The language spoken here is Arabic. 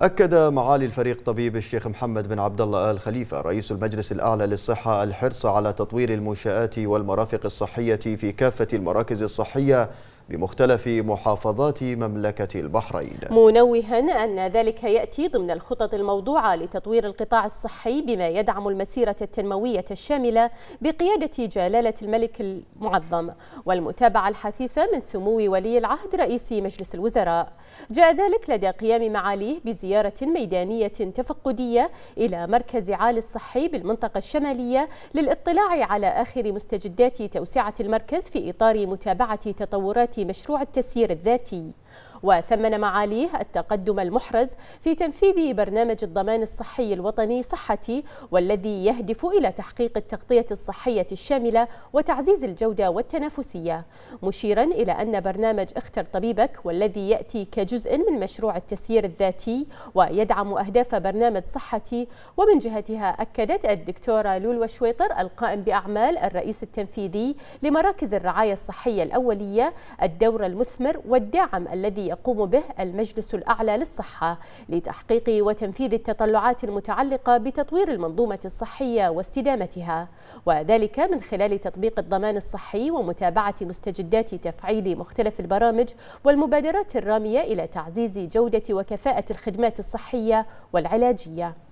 أكد معالي الفريق طبيب الشيخ محمد بن عبد الله آل خليفة رئيس المجلس الأعلى للصحة الحرص على تطوير المنشآت والمرافق الصحية في كافة المراكز الصحية بمختلف محافظات مملكة البحرين منوها أن ذلك يأتي ضمن الخطط الموضوعة لتطوير القطاع الصحي بما يدعم المسيرة التنموية الشاملة بقيادة جلالة الملك المعظم والمتابعة الحثيثة من سمو ولي العهد رئيس مجلس الوزراء جاء ذلك لدى قيام معاليه بزيارة ميدانية تفقدية إلى مركز عالي الصحي بالمنطقة الشمالية للاطلاع على آخر مستجدات توسعة المركز في إطار متابعة تطورات مشروع التسيير الذاتي وثمن معاليه التقدم المحرز في تنفيذ برنامج الضمان الصحي الوطني صحتي والذي يهدف إلى تحقيق التغطية الصحية الشاملة وتعزيز الجودة والتنافسية مشيرا إلى أن برنامج اختر طبيبك والذي يأتي كجزء من مشروع التسيير الذاتي ويدعم أهداف برنامج صحتي ومن جهتها أكدت الدكتورة لولو شويطر القائم بأعمال الرئيس التنفيذي لمراكز الرعاية الصحية الأولية الدور المثمر والداعم الذي يقوم به المجلس الأعلى للصحة لتحقيق وتنفيذ التطلعات المتعلقة بتطوير المنظومة الصحية واستدامتها وذلك من خلال تطبيق الضمان الصحي ومتابعة مستجدات تفعيل مختلف البرامج والمبادرات الرامية إلى تعزيز جودة وكفاءة الخدمات الصحية والعلاجية